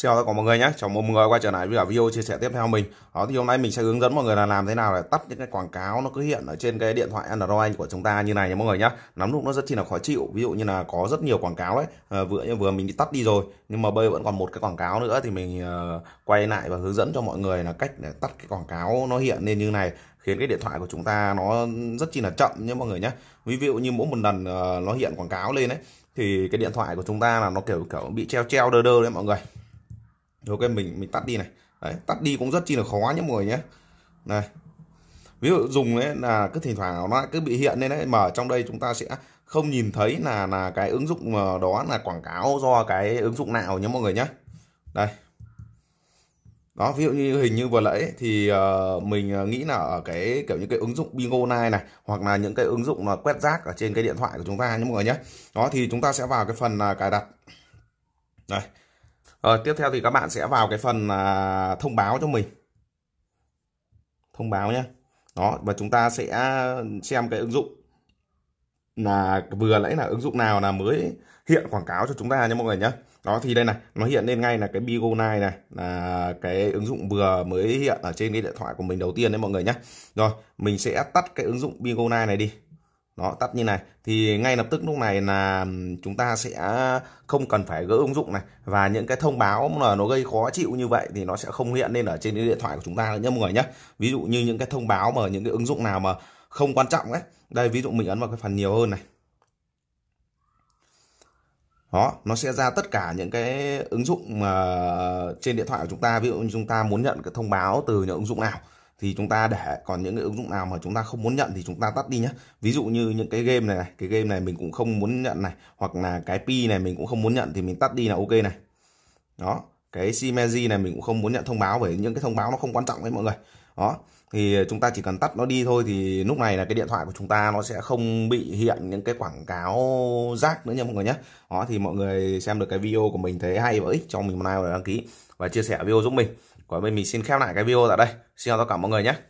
Xin chào tất cả mọi người nhé, chào mừng mọi người quay trở lại với video chia sẻ tiếp theo mình. Đó thì hôm nay mình sẽ hướng dẫn mọi người là làm thế nào để tắt những cái quảng cáo nó cứ hiện ở trên cái điện thoại Android của chúng ta như này nha mọi người nhé. Nắm lúc nó rất chi là khó chịu, ví dụ như là có rất nhiều quảng cáo đấy, à, ờ, vừa như vừa mình bị tắt đi rồi, nhưng mà bây vẫn còn một cái quảng cáo nữa thì mình uh, quay lại và hướng dẫn cho mọi người là cách để tắt cái quảng cáo nó hiện lên như này khiến cái điện thoại của chúng ta nó rất chi là chậm nhé mọi người nhé. Ví dụ như mỗi một lần uh, nó hiện quảng cáo lên đấy thì cái điện thoại của chúng ta là nó kiểu kiểu bị treo treo đơ đơ đấy mọi người ok mình mình tắt đi này đấy, tắt đi cũng rất chi là khó nhé mọi người nhé này ví dụ dùng đấy là cứ thỉnh thoảng nó cứ bị hiện lên đấy mở trong đây chúng ta sẽ không nhìn thấy là là cái ứng dụng ờ, đó là quảng cáo do cái ứng dụng nào nhé mọi người nhé đây đó ví dụ như hình như vừa nãy thì uh, mình ờ, nghĩ là ở cái kiểu như cái ứng dụng bingo này này hoặc là những cái ứng dụng mà quét rác ở trên cái điện thoại của chúng ta nhé mọi người nhé đó thì chúng ta sẽ vào cái phần là cài đặt đây rồi, ờ, tiếp theo thì các bạn sẽ vào cái phần à, thông báo cho mình. Thông báo nhé. Đó, và chúng ta sẽ xem cái ứng dụng là vừa nãy là ứng dụng nào là mới hiện quảng cáo cho chúng ta nha mọi người nhé. Đó thì đây này, nó hiện lên ngay là cái Bigo này này là cái ứng dụng vừa mới hiện ở trên cái điện thoại của mình đầu tiên đấy mọi người nhé. Rồi, mình sẽ tắt cái ứng dụng Bigo này đi nó tắt như này thì ngay lập tức lúc này là chúng ta sẽ không cần phải gỡ ứng dụng này và những cái thông báo mà nó gây khó chịu như vậy thì nó sẽ không hiện lên ở trên cái điện thoại của chúng ta nữa nhé mọi người nhé ví dụ như những cái thông báo mà những cái ứng dụng nào mà không quan trọng ấy đây ví dụ mình ấn vào cái phần nhiều hơn này đó nó sẽ ra tất cả những cái ứng dụng mà trên điện thoại của chúng ta ví dụ như chúng ta muốn nhận cái thông báo từ những ứng dụng nào thì chúng ta để còn những cái ứng dụng nào mà chúng ta không muốn nhận thì chúng ta tắt đi nhé ví dụ như những cái game này, này cái game này mình cũng không muốn nhận này hoặc là cái pi này mình cũng không muốn nhận thì mình tắt đi là ok này đó cái Simeji này mình cũng không muốn nhận thông báo bởi những cái thông báo nó không quan trọng đấy mọi người đó thì chúng ta chỉ cần tắt nó đi thôi thì lúc này là cái điện thoại của chúng ta nó sẽ không bị hiện những cái quảng cáo rác nữa nha mọi người nhé đó thì mọi người xem được cái video của mình thấy hay và ích cho mình một like và đăng ký và chia sẻ video giúp mình còn bên mình xin khép lại cái video tại đây xin chào tất cả mọi người nhé